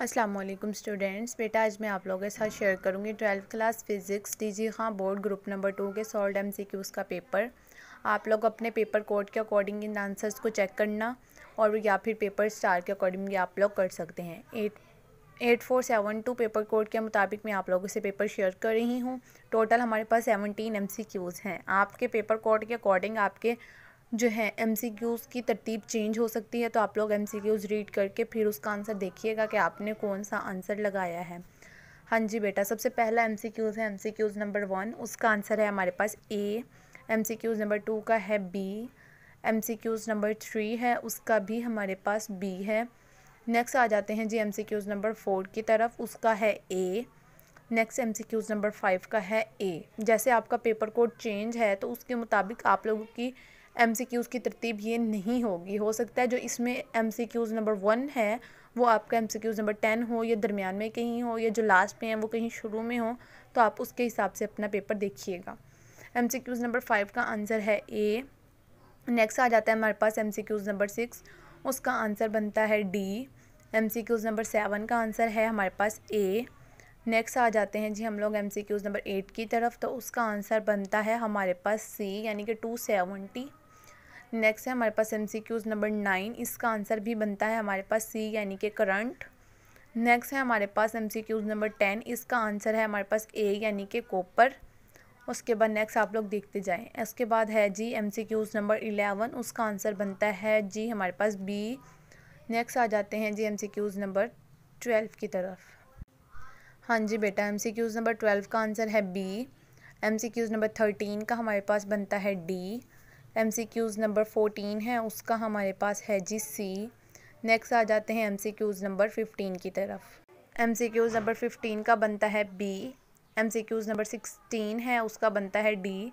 Aslam students बेटा आज मैं आप लोगों के साथ शेयर करूंगी twelfth class physics DG Khan board group number two के सॉल्ड एम सी क्यूज़ का पेपर आप लोग अपने पेपर कोड के अकॉर्डिंग इन आंसर्स को चेक करना और या फिर पेपर स्टार के अकॉर्डिंग आप लोग कर सकते हैं eight eight four seven two paper code के मुताबिक मैं आप लोगों से पेपर शेयर कर रही हूँ टोटल हमारे पास सेवनटीन एम सी क्यूज़ हैं आपके पेपर कोड के अकॉर्डिंग आपके जो है एम की तरतीब चेंज हो सकती है तो आप लोग एम रीड करके फिर उसका आंसर देखिएगा कि आपने कौन सा आंसर लगाया है हाँ जी बेटा सबसे पहला एम है एम नंबर वन उसका आंसर है हमारे पास ए एम नंबर टू का है बी एम नंबर थ्री है उसका भी हमारे पास बी है नेक्स्ट आ जाते हैं जी एम नंबर फोर की तरफ उसका है A next M number five का है ए जैसे आपका पेपर कोड चेंज है तो उसके मुताबिक आप लोगों की एम सी क्यूज़ की तरतीब ये नहीं होगी हो सकता है जो इसमें M C Qs number one है वो आपका M C Qs number ten हो या दरमियान में कहीं हो या जो लास्ट में है वो कहीं शुरू में हो तो आप उसके हिसाब से अपना पेपर देखिएगा M C Qs number five का आंसर है ए नेक्स्ट आ जाता है हमारे पास M C Qs number six उसका आंसर बनता है D M C Qs number seven का आंसर है हमारे पास ए नेक्स्ट आ जाते हैं जी हम लोग M C Qs number eight की तरफ तो उसका आंसर बनता है हमारे पास सी यानी कि टू सेवेंटी नेक्स्ट है हमारे पास M C Qs number nine इसका आंसर भी बनता है हमारे पास सी यानी कि करंट नेक्स्ट है हमारे पास M C Qs number ten इसका आंसर है हमारे पास ए यानी कि कॉपर उसके बाद नेक्स्ट आप लोग देखते जाएँ इसके बाद है जी M C Qs number eleven उसका आंसर बनता है जी हमारे पास बी नेक्स्ट आ जाते हैं जी M C Qs number twelve की तरफ हाँ जी बेटा M C Qs number twelve का आंसर है B M C Qs number thirteen का हमारे पास बनता है D M C Qs number fourteen है उसका हमारे पास है जी सी नेक्स्ट आ जाते हैं M C Qs number fifteen की तरफ M C Qs number fifteen का बनता है B M C Qs number sixteen है उसका बनता है डी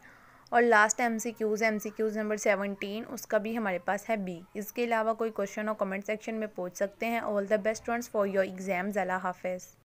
और last M C Qs M C Qs number seventeen उसका भी हमारे पास है बी इसके अलावा कोई क्वेश्चन और कमेंट सेक्शन में पूछ सकते हैं all the best friends for your exams अला हाफिज़